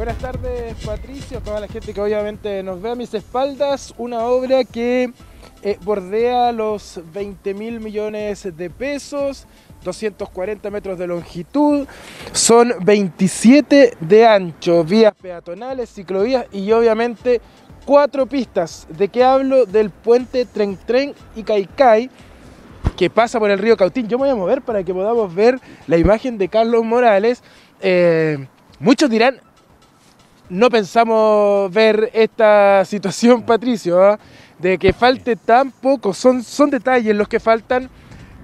Buenas tardes, Patricio, a toda la gente que obviamente nos ve a mis espaldas. Una obra que eh, bordea los 20 mil millones de pesos, 240 metros de longitud, son 27 de ancho, vías peatonales, ciclovías y obviamente cuatro pistas. ¿De qué hablo? Del puente Tren Tren y Caicay que pasa por el río Cautín. Yo me voy a mover para que podamos ver la imagen de Carlos Morales. Eh, muchos dirán, no pensamos ver esta situación, Patricio, ¿ah? de que falte tan poco. Son, son detalles los que faltan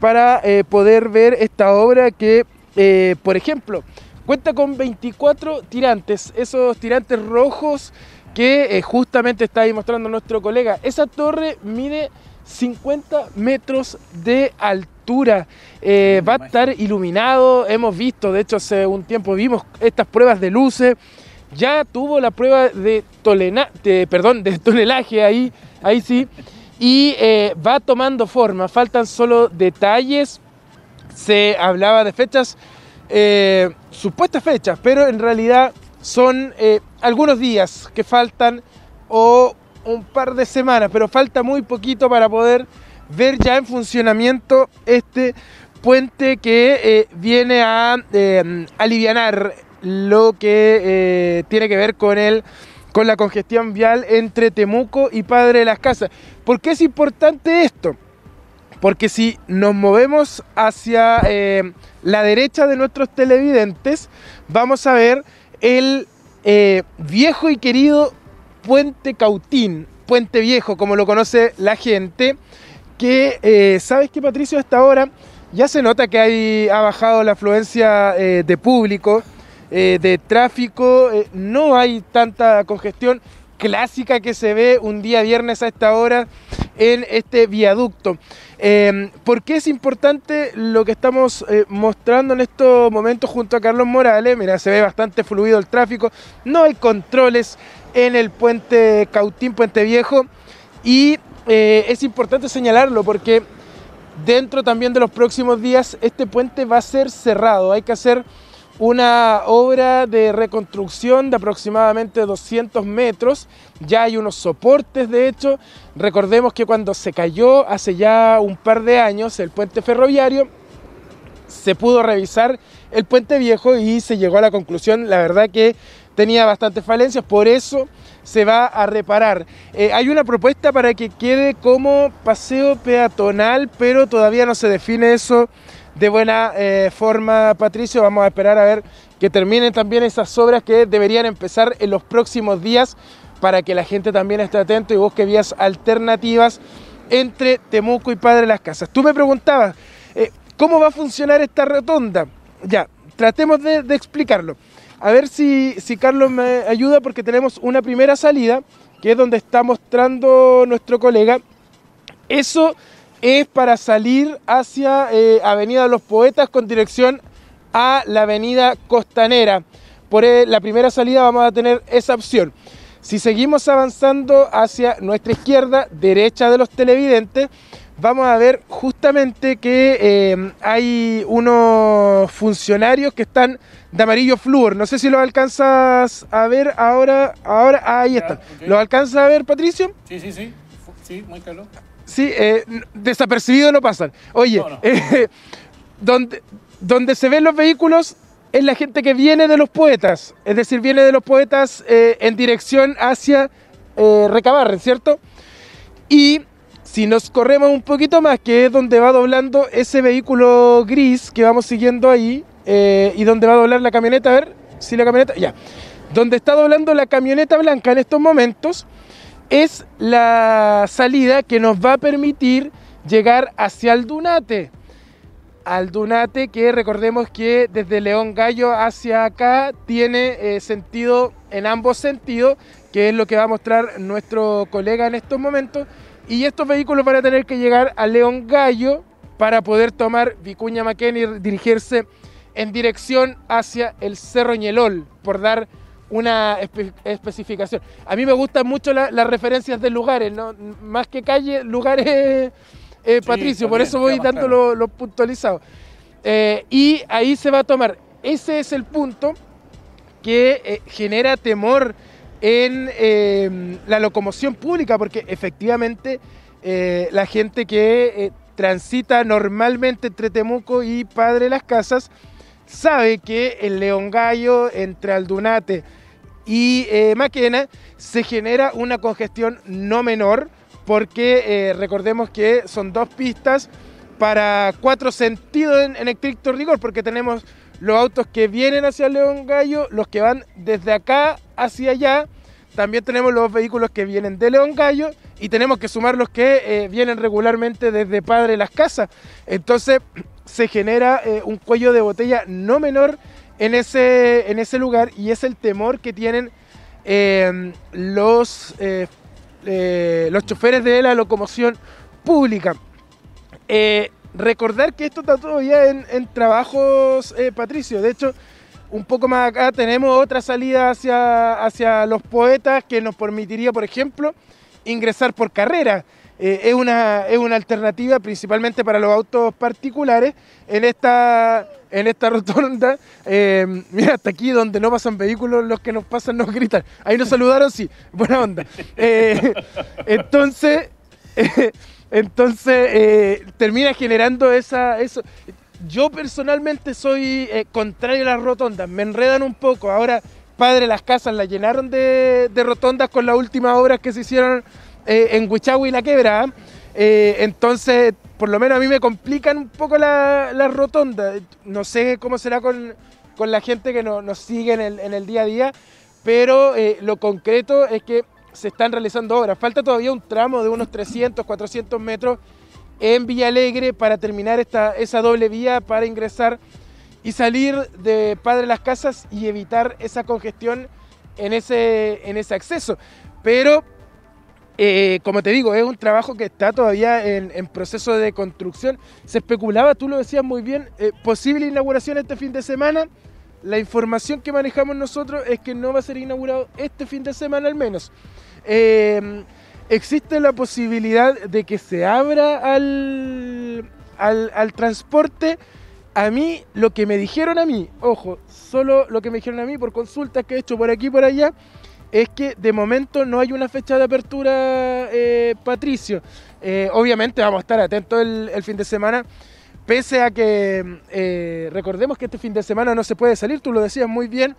para eh, poder ver esta obra que, eh, por ejemplo, cuenta con 24 tirantes, esos tirantes rojos que eh, justamente está ahí mostrando nuestro colega. Esa torre mide 50 metros de altura. va a estar iluminado, hemos visto, de hecho hace un tiempo vimos estas pruebas de luces, ya tuvo la prueba de, tolena, perdón, de tonelaje ahí, ahí sí, y eh, va tomando forma, faltan solo detalles, se hablaba de fechas, eh, supuestas fechas, pero en realidad son eh, algunos días que faltan o un par de semanas, pero falta muy poquito para poder ver ya en funcionamiento este puente que viene a aliviar lo que eh, tiene que ver con el con la congestión vial entre Temuco y Padre de las Casas. ¿Por qué es importante esto? Porque si nos movemos hacia eh, la derecha de nuestros televidentes, vamos a ver el eh, viejo y querido Puente Cautín, Puente Viejo, como lo conoce la gente, que sabes que Patricio hasta ahora ya se nota que ha bajado la afluencia de público, eh, de tráfico, eh, no hay tanta congestión clásica que se ve un día viernes a esta hora en este viaducto. porque em, ¿Por qué es importante lo que estamos eh, mostrando en estos momentos junto a Carlos Morales? Mira, se ve bastante fluido el tráfico, no hay controles en el puente Cautín, Puente Viejo, y es importante señalarlo porque dentro también de los próximos días este puente va a ser cerrado, hay que hacer una obra de reconstrucción de aproximadamente 200 metros, ya hay unos soportes de hecho, recordemos que cuando se cayó hace ya un par de años el puente ferroviario, se pudo revisar el puente viejo y se llegó a la conclusión, la verdad que tenía bastantes falencias, por eso se va a reparar. Eh, hay una propuesta para que quede como paseo peatonal, pero todavía no se define eso de buena eh, forma, Patricio. Vamos a esperar a ver que terminen también esas obras que deberían empezar en los próximos días para que la gente también esté atento y busque vías alternativas entre Temuco y Padre Las Casas. Tú me preguntabas, eh, ¿cómo va a funcionar esta rotonda? Ya, tratemos de, explicarlo. A ver si, si Carlos me ayuda porque tenemos una primera salida, que es donde está mostrando nuestro colega. Eso es para salir hacia eh, Avenida de los Poetas con dirección a la Avenida Costanera. Por eh, la primera salida vamos a tener esa opción. Si seguimos avanzando hacia nuestra izquierda, derecha de los televidentes, vamos a ver justamente que eh, hay unos funcionarios que están de amarillo flúor. No sé si los alcanzas a ver ahora. ahora ahí están. ¿Los alcanzas a ver, Patricio? Sí, sí, sí. Sí, muy claro. Sí, eh, desapercibido no pasan. Oye, eh, donde, donde se ven los vehículos es la gente que viene de los poetas, es decir, viene de los poetas eh, en dirección hacia eh, Recabarren, ¿cierto? Y si nos corremos un poquito más, que es donde va doblando ese vehículo gris que vamos siguiendo ahí, y donde va a doblar la camioneta, a ver si la camioneta, ya, donde está doblando la camioneta blanca en estos momentos, es la salida que nos va a permitir llegar hacia Aldunate. Aldunate que recordemos que desde León Gallo hacia acá tiene eh, sentido en ambos sentidos, que es lo que va a mostrar nuestro colega en estos momentos. Y estos vehículos van a tener que llegar a León Gallo para poder tomar Vicuña Maquén y dirigirse en dirección hacia el Cerro Ñelol, por dar una especificación. A mí me gustan mucho las referencias de lugares, ¿no? Más que calle, lugares, eh, Patricio, por eso voy dando los lo puntualizado eh, y ahí se va a tomar. Ese es el punto que eh, genera temor en em, la locomoción pública, porque efectivamente la gente que transita normalmente entre Temuco y Padre Las Casas, sabe que el León Gallo entre Aldunate y eh, Maquena se genera una congestión no menor porque eh, recordemos que son dos pistas para cuatro sentidos en, en, estricto rigor porque tenemos los autos que vienen hacia León Gallo, los que van desde acá hacia allá, también tenemos los vehículos que vienen de León Gallo y tenemos que sumar los que eh, vienen regularmente desde Padre Las Casas. Entonces se genera eh, un cuello de botella no menor en ese, en ese lugar y es el temor que tienen em, los, eh, los choferes de la locomoción pública. recordar que esto está todavía en, en trabajos, Patricio. De hecho, un poco más acá tenemos otra salida hacia, hacia los poetas que nos permitiría, por ejemplo, ingresar por carrera. Eh, es, una, es una alternativa principalmente para los autos particulares en esta, en esta rotonda. Eh, mira, hasta aquí donde no pasan vehículos, los que nos pasan nos gritan. Ahí nos saludaron, sí, buena onda. Eh, entonces, entonces termina generando esa, eso. Yo personalmente soy contrario a las rotondas, me enredan un poco. Ahora Padre, las casas las llenaron de, rotondas con las últimas obras que se hicieron eh, en Huichagua y La Quebra. Eh, entonces, por lo menos a mí me complican un poco las la rotondas. No sé cómo será con, la gente que nos sigue en el, día a día, pero eh, lo concreto es que se están realizando obras. Falta todavía un tramo de unos 300, 400 metros en Villa Alegre para terminar esta, esa doble vía para ingresar y salir de Padre Las Casas y evitar esa congestión en ese, en ese acceso. Pero, eh, como te digo, es un trabajo que está todavía en, proceso de construcción. Se especulaba, tú lo decías muy bien, eh, posible inauguración este fin de semana. La información que manejamos nosotros es que no va a ser inaugurado este fin de semana al menos. Em, existe la posibilidad de que se abra al, al transporte, a mí, lo que me dijeron a mí, ojo, solo lo que me dijeron a mí por consultas que he hecho por aquí y por allá, es que de momento no hay una fecha de apertura, eh, Patricio. Eh, obviamente vamos a estar atentos el, fin de semana, pese a que eh, recordemos que este fin de semana no se puede salir, tú lo decías muy bien,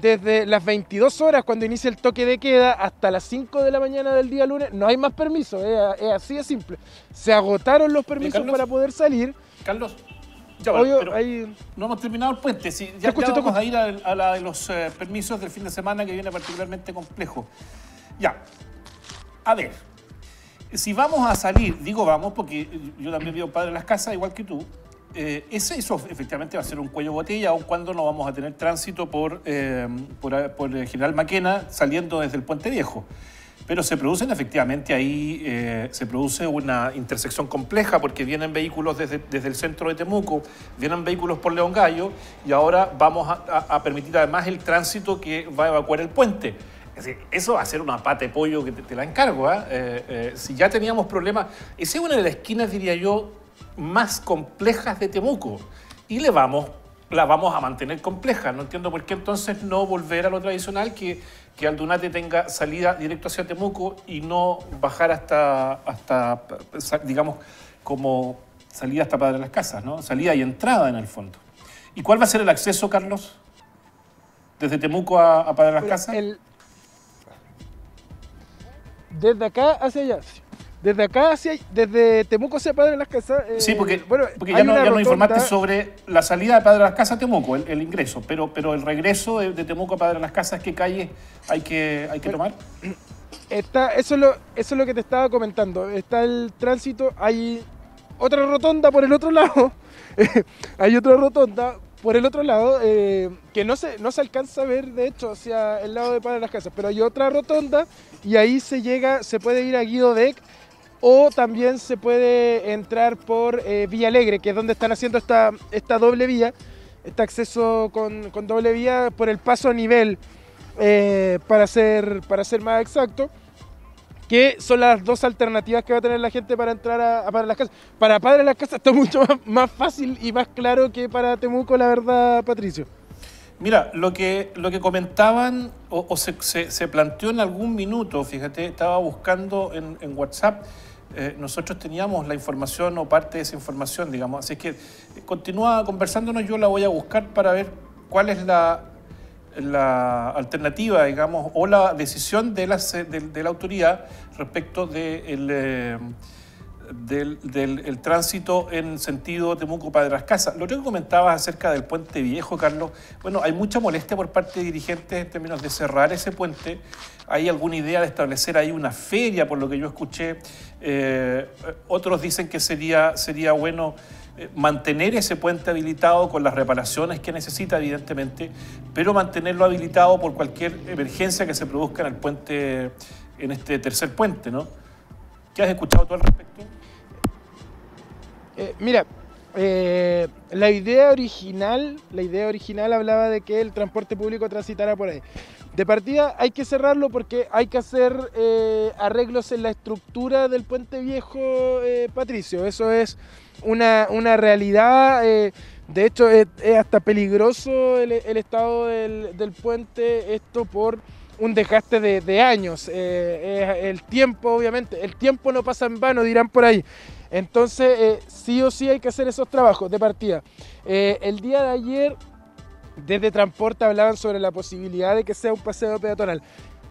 desde las 22 horas cuando inicia el toque de queda hasta las 5 de la mañana del día lunes, no hay más permiso, es, así de simple. Se agotaron los permisos para poder salir. Carlos, no hemos terminado el puente. ya, vamos a ir a, la de los eh, permisos del fin de semana que viene particularmente complejo. Ya. A ver. Si vamos a salir, digo vamos porque yo también vivo padre en las casas, igual que tú. Eh, eso efectivamente va a ser un cuello botella, aun cuando no vamos a tener tránsito por, eh, por, por General Maquena saliendo desde el Puente Viejo pero se producen efectivamente ahí, eh, se produce una intersección compleja porque vienen vehículos desde, el centro de Temuco, vienen vehículos por León Gallo y ahora vamos a, permitir además el tránsito que va a evacuar el puente. eso va a ser una pata de pollo que te, la encargo. ¿ah? Eh, eh, si ya teníamos problemas, esa es una de las esquinas, diría yo, más complejas de Temuco. Y le vamos la vamos a mantener compleja. No entiendo por qué entonces no volver a lo tradicional, que, que Aldunate tenga salida directo hacia Temuco y no bajar hasta, hasta digamos, como salida hasta Padre de las Casas, ¿no? Salida y entrada en el fondo. ¿Y cuál va a ser el acceso, Carlos? ¿Desde Temuco a, Padre de las Casas? Desde acá hacia allá. Desde acá, hacia desde Temuco hacia Padre de las Casas. sí, porque, bueno, porque ya, no, ya informaste sobre la salida de Padre de las Casas a Temuco, el, ingreso, pero, pero el regreso de, Temuco a Padre de las Casas, ¿qué calle hay que, hay que tomar? Está, eso, es lo, eso es lo que te estaba comentando. Está el tránsito, hay otra rotonda por el otro lado. hay otra rotonda por el otro lado, eh, que no se, no se alcanza a ver, de hecho, hacia el lado de Padre de las Casas, pero hay otra rotonda y ahí se llega, se puede ir a Guido Deck o también se puede entrar por eh, Alegre, que es donde están haciendo esta, esta doble vía, este acceso con, doble vía por el paso a nivel, eh, para, ser, para ser más exacto, que son las dos alternativas que va a tener la gente para entrar a, Padre de las Casas. Para Padre las Casas está mucho más, fácil y más claro que para Temuco, la verdad, Patricio. Mira, lo que, lo que comentaban o, se, planteó en algún minuto, fíjate, estaba buscando en WhatsApp eh, nosotros teníamos la información o parte de esa información, digamos. Así que continúa conversándonos, yo la voy a buscar para ver cuál es la, la alternativa, digamos, o la decisión de la, de, la autoridad respecto del... De eh, del, del tránsito en sentido temuco las Casas. Lo que comentabas acerca del puente viejo, Carlos, bueno, hay mucha molestia por parte de dirigentes en términos de cerrar ese puente. ¿Hay alguna idea de establecer ahí una feria, por lo que yo escuché? Eh, otros dicen que sería, sería bueno eh, mantener ese puente habilitado con las reparaciones que necesita, evidentemente, pero mantenerlo habilitado por cualquier emergencia que se produzca en el puente, en este tercer puente, ¿no? ¿Qué has escuchado tú al respecto? Eh, mira, eh, la idea original, la idea original hablaba de que el transporte público transitara por ahí. De partida hay que cerrarlo porque hay que hacer eh, arreglos en la estructura del puente viejo, Patricio. Eso es una, realidad. de hecho, es, hasta peligroso el, estado del, del puente, esto por un desgaste de, años. Eh, el tiempo, obviamente, el tiempo no pasa en vano, dirán por ahí. Entonces, eh, sí o sí hay que hacer esos trabajos de partida. Eh, el día de ayer, desde Transporte hablaban sobre la posibilidad de que sea un paseo peatonal.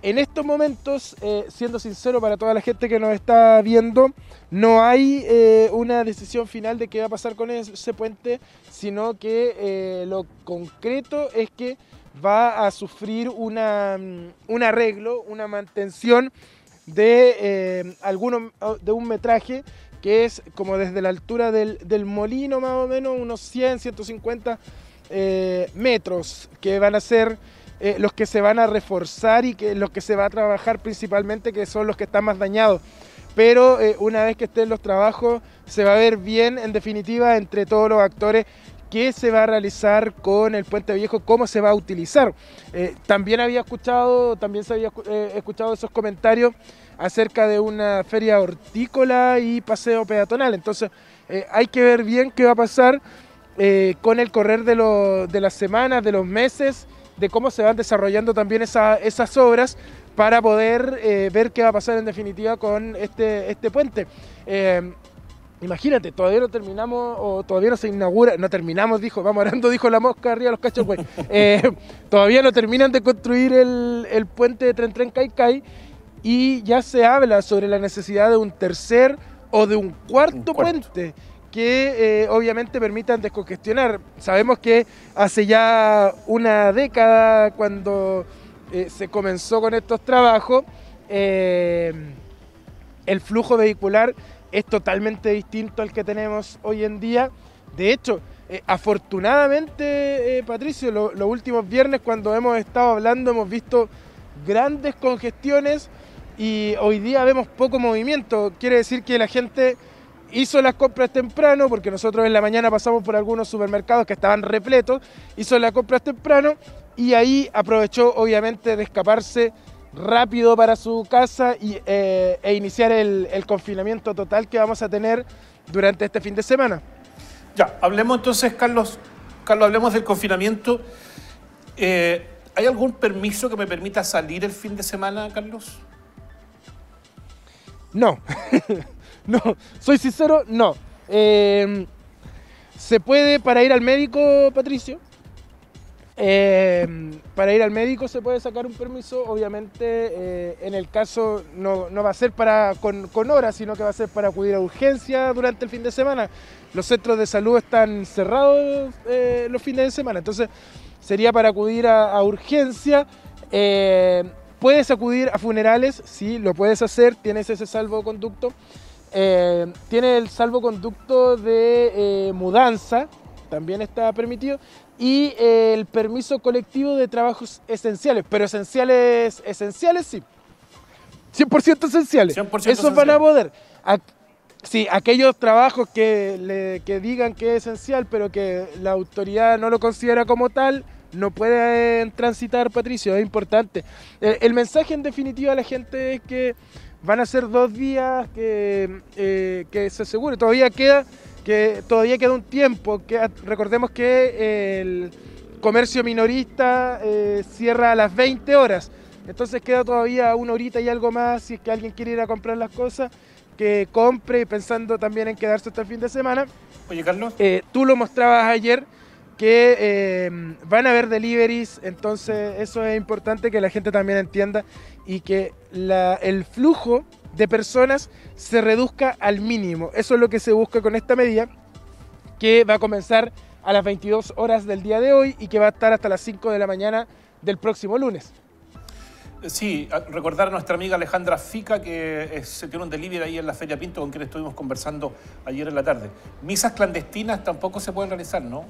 En estos momentos, siendo sincero para toda la gente que nos está viendo, no hay una decisión final de qué va a pasar con ese puente, sino que lo concreto es que va a sufrir una, mm, un arreglo, una mantención de, eh, oh, de un metraje que es como desde la altura del, molino más o menos, unos 100, 150 eh, metros que van a ser... Eh, los que se van a reforzar y que los que se va a trabajar principalmente, que son los que están más dañados. Pero una vez que estén los trabajos, se va a ver bien, en definitiva, entre todos los actores qué se va a realizar con el puente viejo, cómo se va a utilizar. Eh, también había escuchado, también se había eh, escuchado esos comentarios acerca de una feria hortícola y paseo peatonal. Entonces, eh, hay que ver bien qué va a pasar con el correr de, las semanas, de los meses, de cómo se van desarrollando también esas obras para poder ver qué va a pasar en definitiva con este, este puente Imagínate, todavía no terminamos, o todavía no se inaugura, no terminamos, dijo, vamos orando, dijo la mosca arriba de los cachos, güey. Eh, todavía no terminan de construir el, puente de Tren Tren Caicay y ya se habla sobre la necesidad de un tercer o de un cuarto, puente que eh, obviamente permitan descongestionar. Sabemos que hace ya una década cuando eh, se comenzó con estos trabajos, el flujo vehicular es totalmente distinto al que tenemos hoy en día. De hecho, eh, afortunadamente, eh, Patricio, los últimos viernes cuando hemos estado hablando hemos visto grandes congestiones y hoy día vemos poco movimiento. Quiere decir que la gente hizo las compras temprano, porque nosotros en la mañana pasamos por algunos supermercados que estaban repletos, hizo las compras temprano y ahí aprovechó obviamente de escaparse rápido para su casa eh, e iniciar el, confinamiento total que vamos a tener durante este fin de semana. Ya, hablemos entonces, Carlos, Carlos, hablemos del confinamiento. Eh, ¿Hay algún permiso que me permita salir el fin de semana, Carlos? No, no, soy sincero, no. Eh, ¿Se puede para ir al médico, Patricio? Em, para ir al médico se puede sacar un permiso, obviamente eh, en el caso no, va a ser para con, horas, sino que va a ser para acudir a urgencia durante el fin de semana. Los centros de salud están cerrados eh, los fines de semana, entonces sería para acudir a, urgencia. Em, puedes acudir a funerales, sí, lo puedes hacer, tienes ese salvoconducto. Em, tiene el salvoconducto de eh, mudanza, también está permitido y el permiso colectivo de trabajos esenciales, pero esenciales, esenciales sí. 100% esenciales. Eso Esos van a poder. sí, aquellos trabajos que, le, digan que es esencial, pero que la autoridad no lo considera como tal, no pueden transitar, Patricio, es importante. Eh, el, mensaje en definitiva a la gente es que van a ser dos días que, eh, que se asegure. Todavía queda que todavía queda un tiempo, que recordemos que el comercio minorista eh, cierra a las 20 horas, entonces queda todavía una horita y algo más si es que alguien quiere ir a comprar las cosas, que compre y pensando también en quedarse hasta el fin de semana. Oye Carlos. Eh, tú lo mostrabas ayer que em, van a haber deliveries, entonces eso es importante que la gente también entienda y que el flujo de personas se reduzca al mínimo. Eso es lo que se busca con esta medida, que va a comenzar a las 22 horas del día de hoy y que va a estar hasta las 5 de la mañana del próximo lunes. Sí, recordar a nuestra amiga Alejandra Fica, que se tiene un delivery ahí en la Feria Pinto, con quien estuvimos conversando ayer en la tarde. Misas clandestinas tampoco se pueden realizar, ¿no?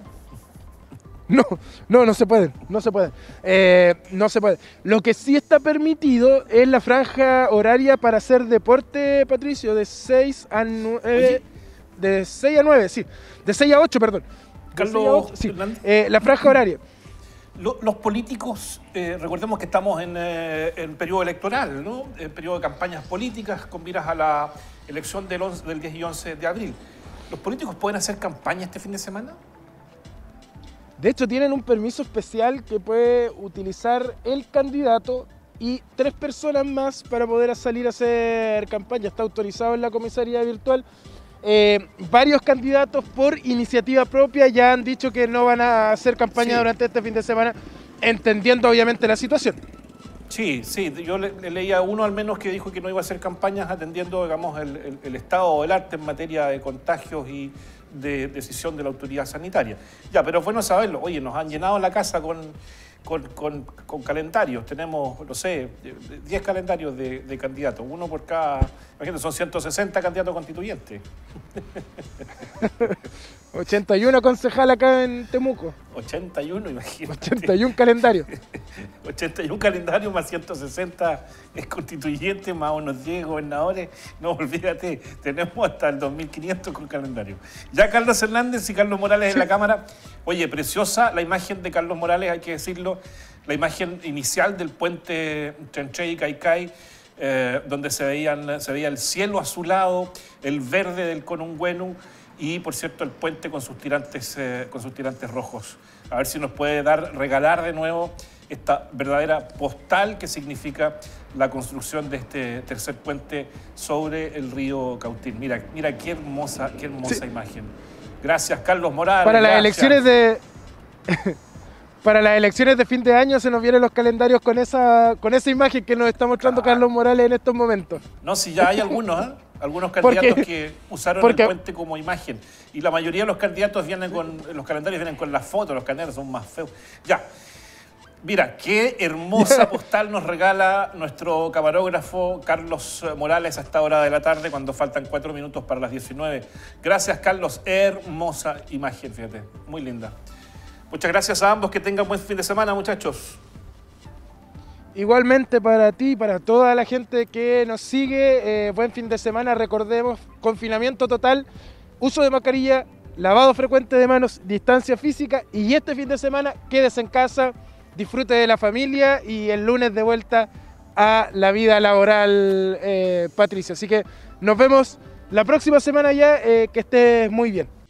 No, no, no se pueden, no se pueden. Eh, no se puede. Lo que sí está permitido es la franja horaria para hacer deporte, Patricio, de 6 a 9. De 6 a 9, sí. De 6 a 8, perdón. Carlos, eh, la franja horaria. Los políticos, eh, recordemos que estamos en, en, periodo electoral, ¿no? En periodo de campañas políticas con miras a la elección del, del 10 y 11 de abril. ¿Los políticos pueden hacer campaña este fin de semana? De hecho, tienen un permiso especial que puede utilizar el candidato y tres personas más para poder salir a hacer campaña. Está autorizado en la comisaría virtual. Eh, varios candidatos por iniciativa propia ya han dicho que no van a hacer campaña durante este fin de semana, entendiendo obviamente la situación. Sí, sí, yo le, leía uno al menos que dijo que no iba a hacer campañas atendiendo, digamos, el estado del arte en materia de contagios y de decisión de la autoridad sanitaria. Ya, pero es bueno saberlo. Oye, nos han llenado la casa con, con, calendarios. Tenemos, no sé, 10 calendarios de, de, candidatos, uno por cada. Imagínate, son 160 candidatos constituyentes. 81 concejal acá en Temuco. 81, imagínate. 81 calendario. 81 calendario más 160 es constituyente, más unos 10 gobernadores. No, olvídate, tenemos hasta el 2500 con calendario. Ya Carlos Hernández y Carlos Morales en la Cámara. Oye, preciosa la imagen de Carlos Morales, hay que decirlo. La imagen inicial del puente Trenche y Caicay. Eh, donde se, se veía el cielo azulado, el verde del Conungüenu, y por cierto el puente con sus tirantes, eh, con sus tirantes rojos. A ver si nos puede dar, regalar de nuevo esta verdadera postal que significa la construcción de este tercer puente sobre el río Cautín. Mira, mira qué hermosa, qué hermosa imagen. Gracias, Carlos Morales. Para las elecciones de. para las elecciones de fin de año se nos vienen los calendarios con esa, con esa imagen que nos está mostrando Carlos Morales en estos momentos. No, si ya hay algunos, ¿eh? algunos candidatos que usaron el puente como imagen. Y la mayoría de los candidatos vienen con, los calendarios vienen con las fotos, los calendarios son más feos. Ya. Mira, qué hermosa postal nos regala nuestro camarógrafo Carlos Morales a esta hora de la tarde, cuando faltan cuatro minutos para las 19. Gracias, Carlos. Hermosa imagen, fíjate. Muy linda. Muchas gracias a ambos. Que tengan buen fin de semana, muchachos. Igualmente para ti, y para toda la gente que nos sigue, eh, buen fin de semana, recordemos, confinamiento total, uso de mascarilla, lavado frecuente de manos, distancia física y este fin de semana quedes en casa, disfrute de la familia y el lunes de vuelta a la vida laboral, eh, Patricia. Así que nos vemos la próxima semana ya, eh, que estés muy bien.